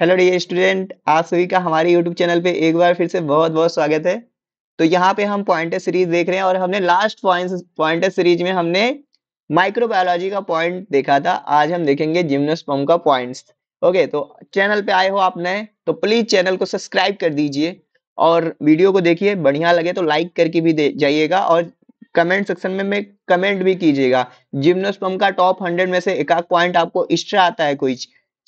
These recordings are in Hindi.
हेलो डी स्टूडेंट आप सभी का हमारे यूट्यूब चैनल पे एक बार फिर से बहुत बहुत स्वागत है तो यहाँ पे हम पॉइंटेड सीरीज देख रहे हैं और हमने लास्ट पॉइंट पॉइंटेड सीरीज में हमने माइक्रोबायोलॉजी का पॉइंट देखा था आज हम देखेंगे जिम्नोस्पम का पॉइंट्स ओके तो चैनल पे आए हो आप नए तो प्लीज चैनल को सब्सक्राइब कर दीजिए और वीडियो को देखिए बढ़िया लगे तो लाइक करके भी जाइएगा और कमेंट सेक्शन में मैं कमेंट भी कीजिएगा जिम्नोस्पम का टॉप हंड्रेड में से एक पॉइंट आपको एक्स्ट्रा आता है कोई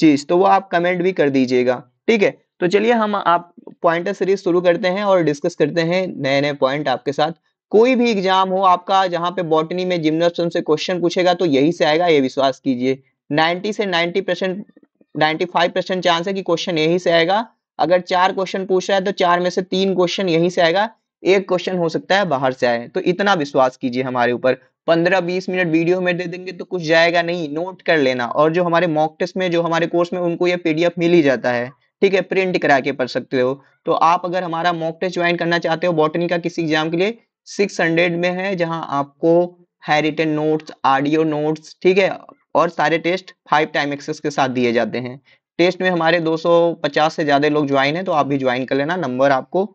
चीज तो वो आप कमेंट भी कर दीजिएगा ठीक है तो चलिए हम आप पॉइंटर सीरीज शुरू करते हैं और डिस्कस करते हैं नए नए पॉइंट आपके साथ कोई भी एग्जाम हो आपका जहां पे बॉटनी में जिम्नोस्टम से क्वेश्चन पूछेगा तो यही से आएगा ये विश्वास कीजिए 90 से 90 percent ninety five percent chance है कि क्वेश्चन यही से आएगा अगर चार क्वेश्चन पूछ रहा है तो चार में से तीन क्वेश्चन यही से आएगा एक क्वेश्चन हो सकता है बाहर से आए तो इतना विश्वास कीजिए हमारे ऊपर पंद्रह बीस मिनट वीडियो में दे देंगे तो कुछ जाएगा नहीं नोट कर लेना और जो हमारे मॉक टेस्ट में जो हमारे कोर्स में उनको ये पीडीएफ मिल ही जाता है ठीक है प्रिंट करा के पढ़ सकते हो तो आप अगर हमारा मॉक टेस्ट ज्वाइन करना चाहते हो बॉटनी का किसी एग्जाम के लिए सिक्स हंड्रेड में है जहाँ आपको हैरिटेन नोट्स ऑडियो नोट्स ठीक है और सारे टेस्ट फाइव टाइम एक्सेस के साथ दिए जाते हैं टेस्ट में हमारे 250 से ज़्यादा लोग ज्वाइन है तो आप भी ज्वाइन कर लेना नंबर आपको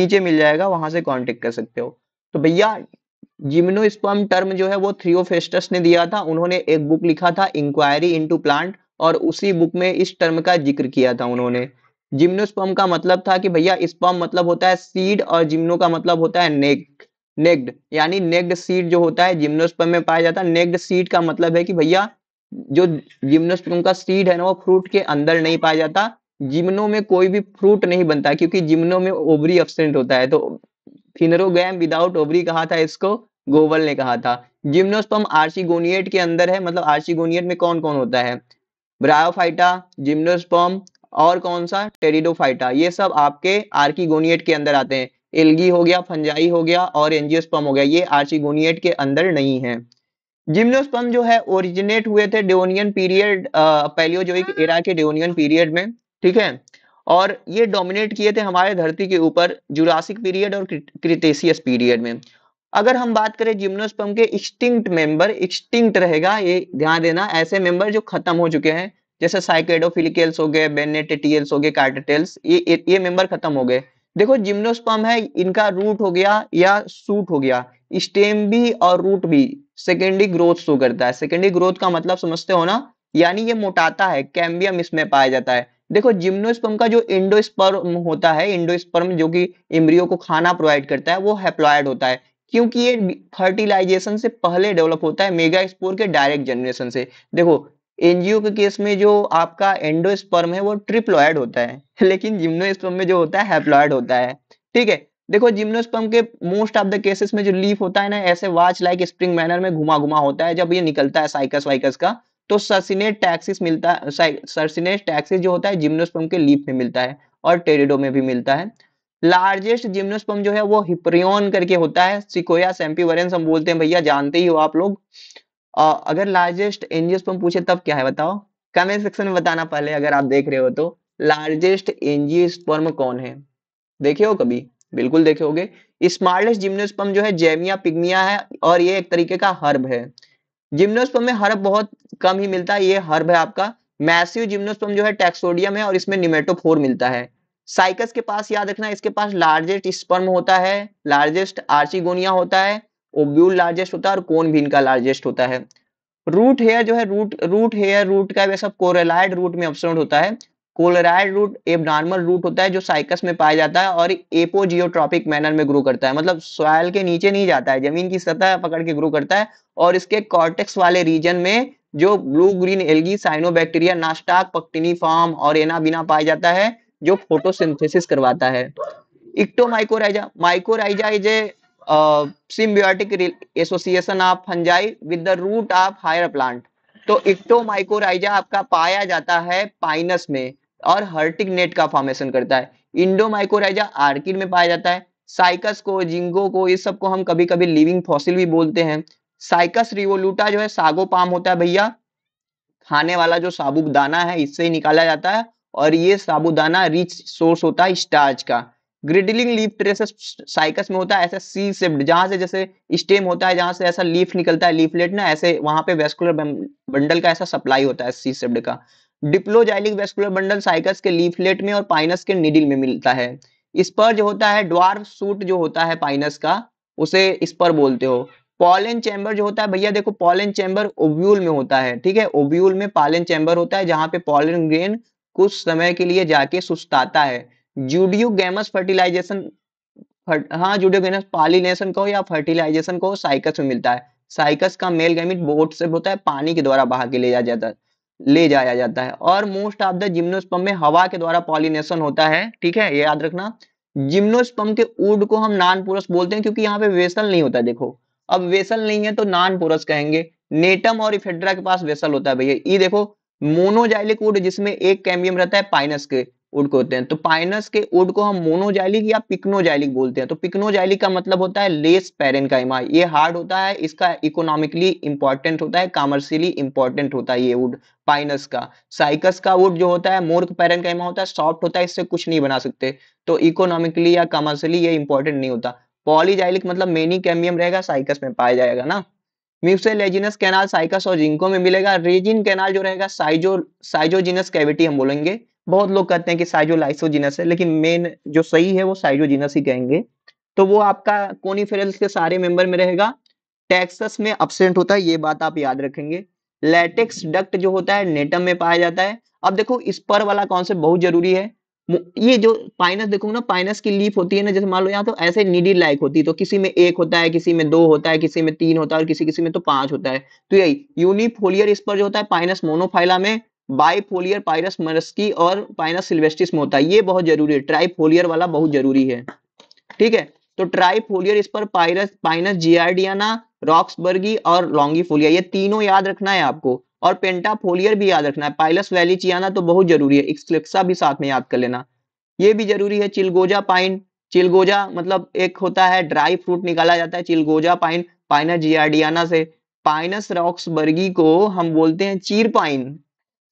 नीचे मिल जाएगा वहां से कांटेक्ट कर सकते हो तो भैया जिम्नोस्पर्म टर्म जो है वो थ्रियोफेस्टस ने दिया था उन्होंने एक बुक लिखा था इंक्वायरी इनटू प्लांट और उसी बुक में इस टर्म का जिक्र किया था उन्होंने जिम्नोस्पर्म का मतलब था कि भैया स्पर्म मतलब होता है सीड और जिम्नो का मतलब होता है नेक नेग्ड यानी नेग्ड सीड जो होता है जिम्नोस्पर्म में पाया जाता है नेग्ड सीड का मतलब है कि भैया जो जिम्नोस्पर्म का सीड है ना वो फ्रूट के अंदर नहीं पाया जाता जिम्नो में कोई भी फ्रूट नहीं बनता क्योंकि जिम्नो में ओवरी एब्सेंट होता है तो फिनरोगैम विदाउट ओवरी कहा था इसको गोवल ने कहा था जिम्नोस्पम तो आर्सिगोनिएट के अंदर है मतलब आर्सिगोनिएट में कौन कौन होता है ब्रायोफाइटा जिम्नोस्पम और कौन सा टेरिडोफाइटा ये सब आपके आर्किगोनिएट के अंदर आते हैं एल्गी हो गया फंजाई हो गया और एंजियोस्पर्म हो गया ये आर्सिगोनिएट के अंदर नहीं है जिम्नोस्पम जो है ओरिजिनेट हुए थे डेओनियन पीरियड पैलियोजोइक एरा के डेओनियन पीरियड में ठीक है और ये डोमिनेट किए थे हमारे धरती के ऊपर जुरासिक पीरियड और क्रिटेशियस पीरियड में अगर हम बात करें जिम्नोस्पम के एक्सटिंक्ट मेंबर एक्सटिंक्ट रहेगा ये ध्यान देना ऐसे मेंबर जो खत्म हो चुके हैं जैसे साइकेडोफिलिकेल्स हो गए बेनेटेटियल्स हो गए कार्टेटेल्स ये ये मेंबर खत्म हो गए देखो जिम्नोस्पम है इनका रूट हो गया या सूट हो गया स्टेम भी और रूट भी सेकेंडरी ग्रोथ शो करता है सेकेंडरी ग्रोथ का मतलब समझते हो ना यानी ये मोटाता है कैम्बियम इसमें पाया जाता है देखो जिम्नोस्पर्म का जो इंडोस्पर्म होता है इंडोस्पर्म जो कि इम्ब्रियो को खाना प्रोवाइड करता है वो हैप्लॉयड होता है क्योंकि ये फर्टिलाइजेशन से पहले डेवलप होता है मेगा स्पोर के डायरेक्ट जनरेशन से देखो एनजीओ के केस में जो आपका एंडोस्पर्म है वो ट्रिप्लॉयड होता है लेकिन जिम्नोस्पर्म में जो होता है हैप्लॉयड होता है ठीक है देखो जिम्नोस्पर्म के मोस्ट ऑफ द केसेस में जो लीफ होता है ना ऐसे वाच लाइक स्प्रिंग मैनर में घुमा घुमा होता है जब ये निकलता है साइकस वाइकस का तो सर्सिनेट टैक्सिस मिलता है सर्सिनेट टैक्सिस जो होता है जिम्नोस्पर्म के लीफ में मिलता है और टेरिडो में भी मिलता है लार्जेस्ट जिम्नोस्पम जो है वो हिप्रियोन करके होता है सिकोया सेम्पीवरेंस हम बोलते हैं भैया जानते ही हो आप लोग आ, अगर लार्जेस्ट एंजियोस्पर्म पूछे तब क्या है बताओ कमेंट सेक्शन में बताना पहले अगर आप देख रहे हो तो लार्जेस्ट एंजियोस्पर्म कौन है देखे हो कभी बिल्कुल देखे होगे स्मार्टेस्ट जिम्नोस्पम जो है जेमिया पिग्मिया है और ये एक तरीके का हर्ब है जिम्नोस्पम में हर्ब बहुत कम ही मिलता है ये हर्ब है आपका मैसिव जिम्नोस्पम जो है टैक्सोडियम है और इसमें निमेटोफोर मिलता है साइकस के पास याद रखना इसके पास लार्जेस्ट स्पर्म होता है लार्जेस्ट आर्चिगोनिया होता है ओब्यूल लार्जेस्ट होता है और कोन भी इनका लार्जेस्ट होता है रूट हेयर जो है रूट रूट हेयर रूट का सब कोरेलाइड रूट में अपसरण होता है कोलराइड रूट नॉर्मल रूट होता है जो साइकस में पाया जाता है और एपोजियोट्रॉपिक मैनर में ग्रो करता है मतलब सॉयल के नीचे नहीं जाता है जमीन की सतह पकड़ के ग्रो करता है और इसके कॉर्टेक्स वाले रीजन में जो blue green algae cyanobacteria Nostoc पक्टिनी फॉर्म और एना बिना पाया जाता है जो फोटोसिंथेसिस करवाता है ectomycorrhiza mycorrhiza is a symbiotic association of fungi with the root of higher plant तो माइकोराइजा आपका पाया जाता है पाइनस में और हर्टिक नेट का फॉर्मेशन करता है इंडो माइकोराइजा आर्किड में पाया जाता है साइकस को जिंगो को इस सबको हम कभी कभी लिविंग फॉसिल भी बोलते हैं साइकस रिवोलूटा जो है सागो पाम होता है भैया खाने वाला जो साबुक दाना है इससे ही निकाला जाता है और ये साबुदाना रिच सोर्स होता है स्टार्च का ग्रिडलिंग लीफ ट्रेसेस साइकस में होता है ऐसा सी सेप्ड जहां से जैसे स्टेम होता है जहां से ऐसा लीफ निकलता है लीफलेट ना ऐसे वहां पे वेस्कुलर बंडल का ऐसा सप्लाई होता है सी सेप्ड का डिप्लोजाइलिक वेस्कुलर बंडल साइकस के लीफलेट में और पाइनस के निडिल में मिलता है स्पर जो होता है ड्वार्फ सूट जो होता है पाइनस का उसे स्पर बोलते हो पॉलन चैम्बर जो होता है भैया देखो पॉलन चैम्बर ओव्यूल में होता है ठीक है ओव्यूल में पॉलन चैम्बर होता है जहां पे पॉलन ग्रेन कुछ समय के लिए जाके सुस्ताता है जूडियोगेमस फर्टिलाइजेशन फर्ट, हाँ जूडियोगेमस पॉलिनेशन को या फर्टिलाइजेशन को साइकस में मिलता है साइकस का मेल गैमिट बोट से होता है पानी के द्वारा बहा के ले जाया जाता है ले जाया जाता है और मोस्ट ऑफ द जिम्नोस्पम में हवा के द्वारा पॉलिनेशन होता है ठीक है ये याद रखना जिम्नोस्पम के ऊड को हम नान पुरुष बोलते हैं क्योंकि यहाँ पे वेसल नहीं होता देखो अब वेसल नहीं है तो नान पुरुष कहेंगे नेटम और इफेड्रा के पास वेसल होता है भैया ये देखो मोनोजाइलिक वुड जिसमें एक कैमियम रहता है पाइनस के वुड को होते हैं तो पाइनस के वुड को हम मोनोजाइलिक या पिक्नोजाइलिक बोलते हैं तो पिक्नोजाइलिक का मतलब होता है लेस पेरेन का ये हार्ड होता है इसका इकोनॉमिकली इंपॉर्टेंट होता है कॉमर्शियली इंपॉर्टेंट होता है ये वुड पाइनस का साइकस का वुड जो होता है मोर्क पेरेन का होता है सॉफ्ट होता है इससे कुछ नहीं बना सकते तो इकोनॉमिकली या कमर्शियली ये इंपॉर्टेंट नहीं होता पॉलीजाइलिक मतलब मेनी कैमियम रहेगा साइकस में पाया जाएगा ना म्यूसेलेजिनस कैनाल साइकस और जिंको में मिलेगा रेजिन कैनाल जो रहेगा साइजो साइजोजिनस कैविटी हम बोलेंगे बहुत लोग कहते हैं कि साइजो लाइसोजिनस है लेकिन मेन जो सही है वो साइजोजिनस ही कहेंगे तो वो आपका कोनीफेरल्स के सारे मेंबर में रहेगा टेक्सस में अपसेंट होता है ये बात आप याद रखेंगे लेटेक्स डक्ट जो होता है नेटम में पाया जाता है अब देखो इस पर वाला कॉन्सेप्ट बहुत जरूरी है ये जो पाइनस देखो ना पाइनस की लीफ होती है ना जैसे मान लो यहाँ तो ऐसे निडी लाइक होती है तो किसी में एक होता है किसी में दो होता है किसी में तीन होता है और किसी किसी में तो पांच होता है तो यही यूनिफोलियर इस पर जो होता है पाइनस मोनोफाइला में बाईफोलियर पाइनस मरस्की और पाइनस सिल्वेस्टिस में होता है ये बहुत जरूरी है ट्राईफोलियर वाला बहुत जरूरी है ठीक है तो ट्राईफोलियर इस पर पाइरस पाइनस जियार्डियाना रॉक्सबर्गी और लॉन्गीफोलिया ये तीनों याद रखना है आपको और पेंटाफोलियर भी याद रखना है पाइलस वैली चियाना तो बहुत जरूरी है एक्सक्लिप्सा भी साथ में याद कर लेना ये भी जरूरी है चिलगोजा पाइन चिलगोजा मतलब एक होता है ड्राई फ्रूट निकाला जाता है चिलगोजा पाइन पाइनस जियाडियाना से पाइनस रॉक्स बर्गी को हम बोलते हैं चीर पाइन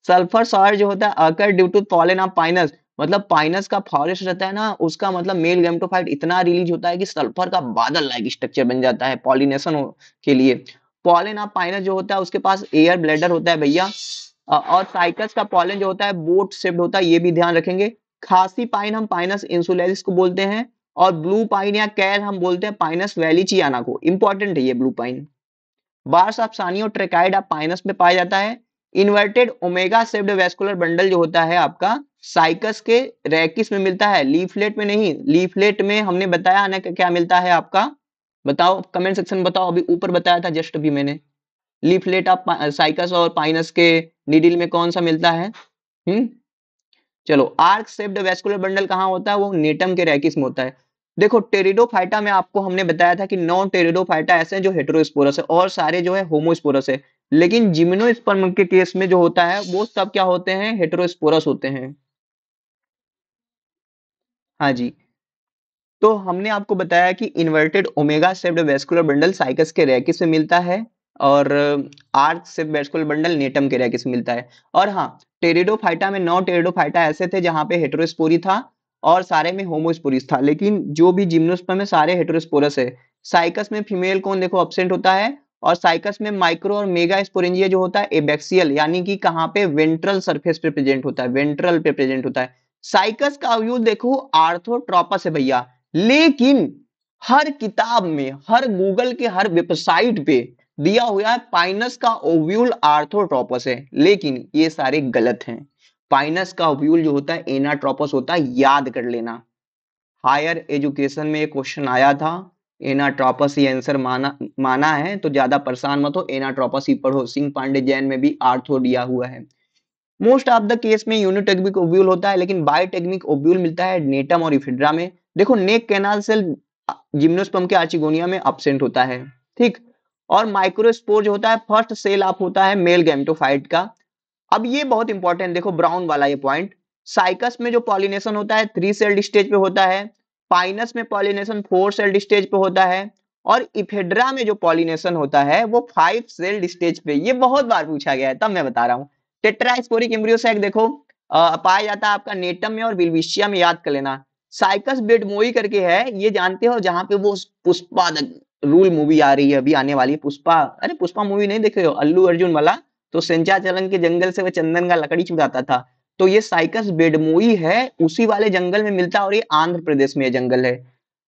सल्फर सॉयर जो होता है occur due to pollen of Pinus मतलब पाइनस का फॉरेस्ट रहता है ना उसका मतलब मेल गैमटोफाइट इतना रिलीज होता है कि सल्फर का बादल लाइक स्ट्रक्चर बन जाता है पॉलिनेशन के लिए पॉलन ऑफ पाइनस जो होता है उसके पास एयर ब्लेडर होता है भैया और साइकस का पॉलन जो होता है बोट शेप्ड होता है ये भी ध्यान रखेंगे खासी पाइन हम पाइनस इंसुलेरिस को बोलते हैं और ब्लू पाइन या कैर हम बोलते हैं पाइनस वैलीचियाना को इंपॉर्टेंट है ये ब्लू पाइन बार्स आपसानी और ट्रेकाइड ऑफ पाइनस में पाया जाता है inverted omega shaped vascular bundle जो होता है आपका साइकस के रैकिस में मिलता है लीफलेट में नहीं लीफलेट में हमने बताया ना क्या मिलता है आपका बताओ कमेंट सेक्शन में बताओ अभी ऊपर बताया था जस्ट अभी मैंने लीफलेट आप साइकस और पाइनस के नीडिल में कौन सा मिलता है हम्म चलो आर्क सेप्ड वेस्कुलर बंडल कहाँ होता है वो नेटम के रैकिस में होता है देखो टेरिडोफाइटा में आपको हमने बताया था कि नॉन टेरिडोफाइटा ऐसे हैं जो हेटरोस्पोरस है और सारे जो है होमोस्पोरस है लेकिन जिमिनोस्पर्म के केस में जो होता है वो सब क्या होते हैं हेटरोस्पोरस होते हैं हाँ जी तो हमने आपको बताया कि inverted omega shaped vascular bundle Cycas के रैकिस से मिलता है और आर्क uh, से वेस्कुलर बंडल नेटम के रैकिस में मिलता है और हाँ टेरिडोफाइटा में नौ टेरिडोफाइटा ऐसे थे जहाँ पे हेटरोस्पोरी था और सारे में होमोस्पोरिस था लेकिन जो भी जिम्नोस्पर्म में सारे हेटरोस्पोरस है साइकस में फीमेल कौन देखो एबसेंट होता है और साइकस में माइक्रो और मेगा स्पोरेंजिया जो होता है एबेक्सियल यानी कि कहाँ पे वेंट्रल सरफेस पे प्रेजेंट होता है वेंट्रल पे प्रेजेंट होता है साइकस का अवयु देखो आर्थोट्रॉपस है भैया लेकिन हर किताब में हर गूगल के हर वेबसाइट पे दिया हुआ है पाइनस का ओव्यूल आर्थोट्रोपस है लेकिन ये सारे गलत हैं पाइनस का ओव्यूल जो होता है एनाट्रोपस होता है याद कर लेना हायर एजुकेशन में एक क्वेश्चन आया था एनाट्रोपस ही आंसर माना माना है तो ज्यादा परेशान मत हो एनाट्रोपस ही पढ़ो सिंह पांडे जैन में भी आर्थो दिया हुआ है मोस्ट ऑफ द केस में यूनिटेक्निक ओब्यूल होता है लेकिन बायोटेक्निक ओब्यूल मिलता है नेटम और इफिड्रा में देखो नेक कैनाल सेल जिम्नोस्पम के आर्चिगोनिया में अपसेंट होता है ठीक और माइक्रोस्पोर जो होता है फर्स्ट सेल आप होता है मेल गैमटोफाइट का अब ये बहुत इंपॉर्टेंट देखो ब्राउन वाला ये पॉइंट साइकस में जो पॉलिनेशन होता है थ्री सेल्ड स्टेज पे होता है पाइनस में पॉलिनेशन फोर सेल्ड स्टेज पे होता है और इफेड्रा में जो पॉलिनेशन होता है वो फाइव सेल्ड स्टेज पे ये बहुत बार पूछा गया है तब मैं बता रहा हूँ टेट्राइस्पोरिक एम्ब्रियोसैक देखो पाया जाता है आपका नेटम में और बिल्विशिया में याद कर लेना साइकस बेडमोई करके है ये जानते हो जहां पे वो पुष्पा रूल मूवी आ रही है अभी आने वाली पुष्पा अरे पुष्पा मूवी नहीं देखे हो अल्लू अर्जुन वाला तो सिंचा चलन के जंगल से वह चंदन का लकड़ी चुराता था तो ये साइकस बेडमोई है उसी वाले जंगल में मिलता और ये आंध्र प्रदेश में ये जंगल है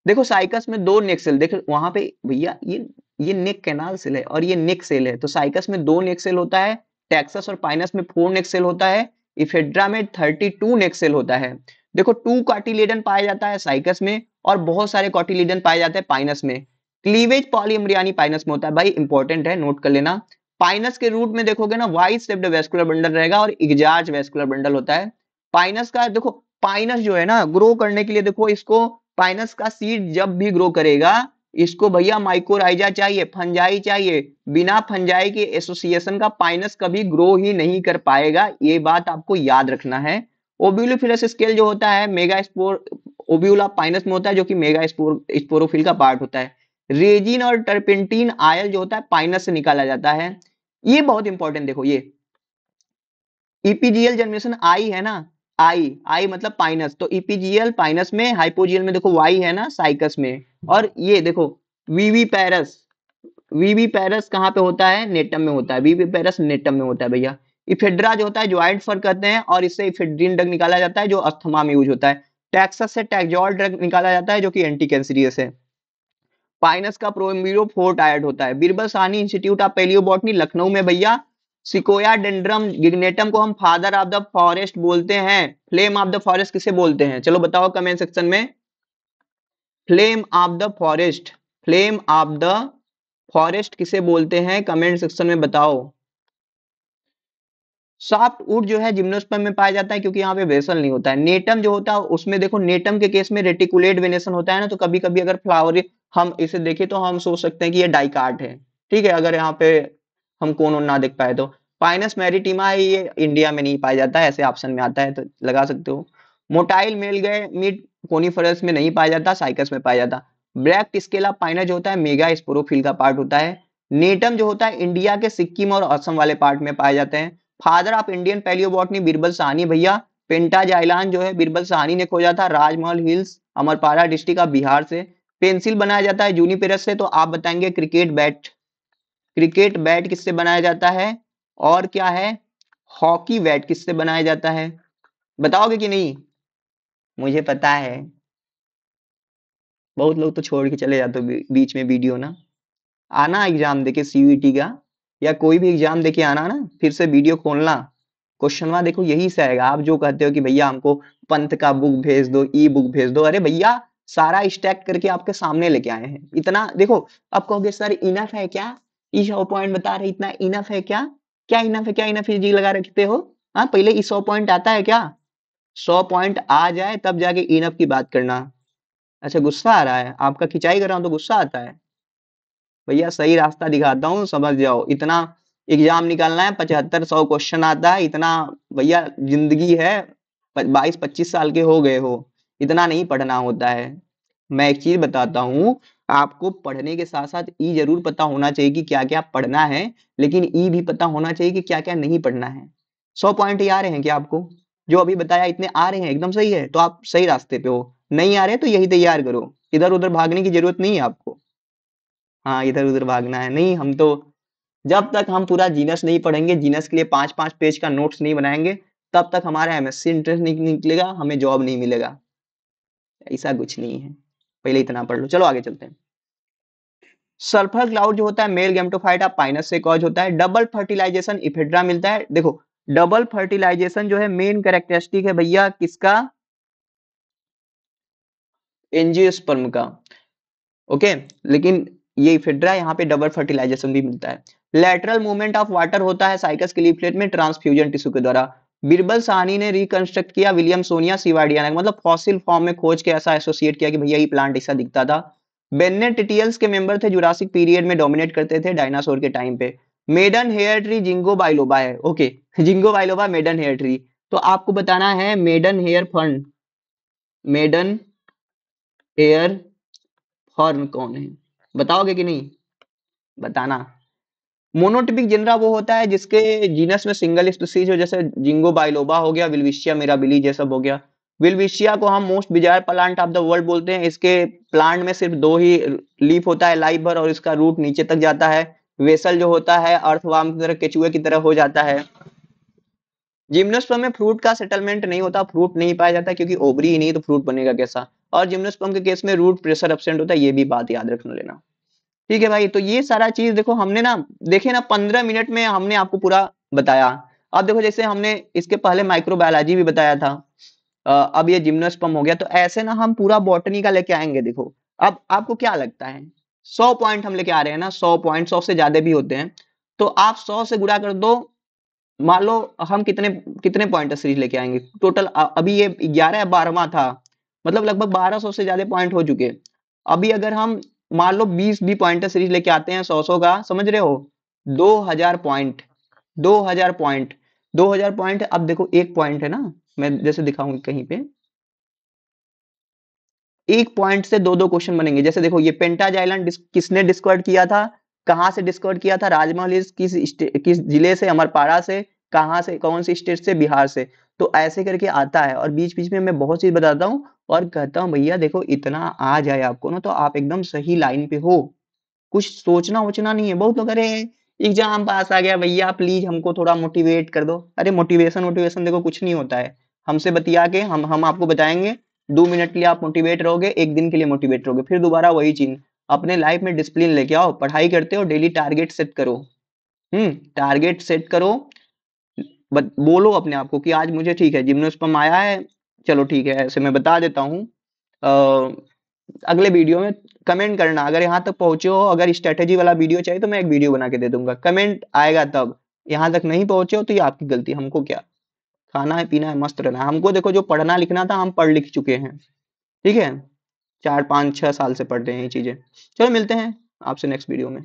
देखो साइकस में दो नेक सेल देखो वहां पे भैया ये ये नेक कैनाल सेल है और ये नेक सेल है तो साइकस में दो नेक सेल होता है टेक्सास और पाइनस में फोर नेक सेल होता है इफेड्रा में थर्टी टू नेक सेल होता है देखो टू कॉटिलीडन पाया जाता है साइकस में और बहुत सारे कॉटिलीडन पाए जाते हैं पाइनस में क्लीवेज पॉलीमरियानी पाइनस में होता है भाई इंपॉर्टेंट है नोट कर लेना पाइनस के रूट में देखोगे ना वाइट सेप्ड वेस्कुलर बंडल रहेगा और एग्जार्ज वेस्कुलर बंडल होता है पाइनस का देखो पाइनस जो है ना ग्रो करने के लिए देखो इसको पाइनस का सीड जब भी ग्रो करेगा इसको भैया माइकोराइजा चाहिए फंजाई चाहिए बिना फंजाई के एसोसिएशन का पाइनस कभी ग्रो ही नहीं कर पाएगा ये बात आपको याद रखना है ओब्यूलोफिलस स्केल जो होता है मेगा स्पोर ओब्यूला पाइनस में होता है जो कि मेगा स्पोर स्पोरोफिल का पार्ट होता है रेजिन और टर्पेंटीन आयल जो होता है पाइनस से निकाला जाता है ये बहुत इंपॉर्टेंट देखो ये ईपीजीएल जनरेशन आई है ना आई आई मतलब पाइनस तो ईपीजीएल e पाइनस में हाइपोजीएल में देखो वाई है ना साइकस में और ये देखो वीवी पैरस वीवी पैरस कहाँ पे होता है नेटम में होता है वीवी पैरस नेटम में होता है भैया इफेड्रा जो होता है ज्वाइंट फर कहते हैं और इससे इफेड्रीन ड्रग निकाला जाता है जो अस्थमा में यूज होता है टैक्सस से टैक्जॉल ड्रग निकाला जाता है जो कि एंटी कैंसरियस है पाइनस का प्रोमीरो फोर्ट आयड होता है बीरबल सानी इंस्टीट्यूट ऑफ पेलियोबॉटनी लखनऊ में भैया सिकोया डेंड्रम गिग्नेटम को हम फादर ऑफ द फॉरेस्ट बोलते हैं फ्लेम ऑफ द फॉरेस्ट किसे बोलते हैं चलो बताओ कमेंट सेक्शन में flame of the forest flame of the forest किसे बोलते हैं कमेंट सेक्शन में बताओ सॉफ्ट वुड जो है जिम्नोस्पर्म में पाया जाता है क्योंकि यहाँ पे वेसल नहीं होता है नेटम जो होता है उसमें देखो नेटम के केस में रेटिकुलेट वेनेशन होता है ना तो कभी कभी अगर फ्लावर हम इसे देखें तो हम सोच सकते हैं कि ये डाइकार्ट है ठीक है अगर यहाँ पे हम कौन ना देख पाए तो पाइनस मैरिटीमा है ये इंडिया में नहीं पाया जाता है ऐसे ऑप्शन में आता है तो लगा सकते हो motile male gamete coniferous में नहीं पाया जाता साइकस में पाया जाता ब्लैक स्केला पाइनस जो होता है मेगा स्पोरोफिल का पार्ट होता है नेटम जो होता है इंडिया के सिक्किम और असम वाले पार्ट में पाए जाते हैं father of Indian palaeobotany Birbal Sahni भैया पेंटा जाइलान जो है बीरबल साहनी ने खोजा था Rajmahal hills Amarpara district of Bihar से पेंसिल बनाया जाता है जूनीपेरस से तो आप बताएंगे क्रिकेट बैट क्रिकेट बैट किससे बनाया जाता है और क्या है हॉकी बैट किससे बनाया जाता है बताओगे कि नहीं मुझे पता है बहुत लोग तो छोड़ के चले जाते हो बीच में वीडियो ना आना एग्जाम देके सीयूईटी e का या कोई भी एग्जाम देके आना ना फिर से वीडियो खोलना क्वेश्चन वहां देखो यही से आएगा आप जो कहते हो कि भैया हमको पंथ का बुक भेज दो ई बुक भेज दो अरे भैया सारा स्टैक करके आपके सामने लेके आए हैं इतना देखो आप कहोगे सर इनफ है क्या ई सौ पॉइंट बता रहे इतना इनफ है क्या क्या इनफ है क्या इनफ जी लगा रखते हो हाँ पहले ई सौ पॉइंट आता है क्या सौ पॉइंट आ जाए तब जाके इनफ की बात करना अच्छा गुस्सा आ रहा है आपका खिंचाई कर रहा हूँ तो गुस्सा आता है भैया सही रास्ता दिखाता हूँ समझ जाओ इतना एग्जाम निकालना है पचहत्तर सौ क्वेश्चन आता है इतना भैया जिंदगी है बाईस पच्चीस साल के हो गए हो इतना नहीं पढ़ना होता है मैं एक चीज बताता हूँ आपको पढ़ने के साथ साथ ई जरूर पता होना चाहिए कि क्या क्या पढ़ना है लेकिन ई भी पता होना चाहिए कि क्या क्या नहीं पढ़ना है सौ पॉइंट आ रहे हैं क्या आपको जो अभी बताया इतने आ रहे हैं एकदम सही है तो आप सही रास्ते पे हो नहीं आ रहे तो यही तैयार करो इधर उधर भागने की जरूरत नहीं है आपको हाँ इधर उधर भागना है नहीं हम तो जब तक हम पूरा जीनस नहीं पढ़ेंगे जीनस के लिए पांच पांच पेज का नोट्स नहीं बनाएंगे तब तक हमारा एमएससी इंटरेस्ट नहीं निकलेगा हमें जॉब नहीं मिलेगा ऐसा कुछ नहीं है पहले इतना पढ़ लो चलो आगे चलते हैं सल्फर क्लाउड जो होता है मेल गेमटोफाइटा पाइनस से कॉज होता है डबल फर्टिलाइजेशन इफेड्रा मिलता है देखो डबल फर्टिलाइजेशन जो है मेन कैरेक्टरिस्टिक है भैया किसका एनजीओ का ओके लेकिन ये इफेड्रा यहाँ पे डबल फर्टिलाइजेशन भी मिलता है लेटरल मूवमेंट ऑफ वाटर होता है साइकस के लीफलेट में ट्रांसफ्यूजन टिश्यू के द्वारा बिरबल साहनी ने रिकंस्ट्रक्ट किया विलियम सोनिया सिवाडिया ने मतलब फॉसिल फॉर्म में खोज के ऐसा एसोसिएट किया कि भैया ये प्लांट ऐसा दिखता था बेनेटिटियल्स के मेंबर थे जुरासिक पीरियड में डोमिनेट करते थे डायनासोर के टाइम पे maiden hair tree Ginkgo biloba है okay Ginkgo biloba maiden hair tree तो आपको बताना है maiden hair fern maiden hair fern कौन है बताओगे कि नहीं बताना मोनोटिपिक जिनरा वो होता है जिसके जीनस में सिंगल स्पीसीज हो जैसे जिंगो बाइलोबा हो गया विलविशिया मेराबिली जैसा हो गया विलविशिया को हम most bizarre plant of the world बोलते हैं इसके प्लांट में सिर्फ दो ही लीफ होता है लाइफ भर और इसका रूट नीचे तक जाता है वेसल जो होता है अर्थवाम की तरह केचुए की तरह हो जाता है जिम्नोस्पम में फ्रूट का सेटलमेंट नहीं होता फ्रूट नहीं पाया जाता क्योंकि ओबरी ही नहीं तो फ्रूट बनेगा कैसा और जिम्नोस्पम के केस में रूट प्रेशर एबसेंट होता है ये भी बात याद रख लेना ठीक है भाई तो ये सारा चीज देखो हमने ना देखे ना पंद्रह मिनट में हमने आपको पूरा बताया अब देखो जैसे हमने इसके पहले माइक्रोबायोलॉजी भी बताया था अब ये जिम्नोस्पम हो गया तो ऐसे ना हम पूरा बॉटनी का लेके आएंगे देखो अब आपको क्या लगता है सौ पॉइंट हम लेके आ रहे हैं ना सौ पॉइंट सौ से ज्यादा भी होते हैं तो आप सौ से गुड़ा कर दो मान लो हम कितने कितने पॉइंट सीरीज लेके आएंगे टोटल अभी ये ग्यारह या बारहवा था मतलब लगभग बारह सौ से ज्यादा पॉइंट हो चुके अभी अगर हम मान लो बीस भी पॉइंट सीरीज लेके आते हैं सौ सौ का समझ रहे हो दो हजार पॉइंट दो हजार पॉइंट दो हजार पॉइंट अब देखो एक पॉइंट है ना मैं जैसे दिखाऊंगी कहीं पे एक पॉइंट से दो दो क्वेश्चन बनेंगे जैसे देखो ये पेंटाज आइलैंड किसने डिस्कवर किया था कहाँ से डिस्कवर किया था राजमहल किस किस जिले से अमरपाड़ा से कहाँ से कौन सी स्टेट से बिहार से तो ऐसे करके आता है और बीच बीच में मैं बहुत चीज बताता हूँ और कहता हूँ भैया देखो इतना आ जाए आपको ना तो आप एकदम सही लाइन पे हो कुछ सोचना वोचना नहीं है बहुत लोग अरे एग्जाम पास आ गया भैया प्लीज हमको थोड़ा मोटिवेट कर दो अरे मोटिवेशन मोटिवेशन देखो कुछ नहीं होता है हमसे बतिया के हम हम आपको बताएंगे दो मिनट के लिए आप मोटिवेट रहोगे एक दिन के लिए मोटिवेट रहोगे फिर दोबारा वही चीज अपने लाइफ में डिसिप्लिन लेके आओ पढ़ाई करते हो डेली टारगेट सेट करो हम्म टारगेट सेट करो बोलो अपने आप को कि आज मुझे ठीक है जिम्नोस्पम आया है चलो ठीक है ऐसे मैं बता देता हूँ अगले वीडियो में कमेंट करना अगर यहाँ तक पहुंचे हो अगर स्ट्रेटेजी वाला वीडियो चाहिए तो मैं एक वीडियो बना के दे दूंगा कमेंट आएगा तब यहाँ तक नहीं पहुंचे हो तो ये आपकी गलती हमको क्या खाना है पीना है मस्त रहना है हमको देखो जो पढ़ना लिखना था हम पढ़ लिख चुके हैं ठीक है चार पाँच छः साल से पढ़ रहे हैं ये चीज़ें चलो मिलते हैं आपसे नेक्स्ट वीडियो में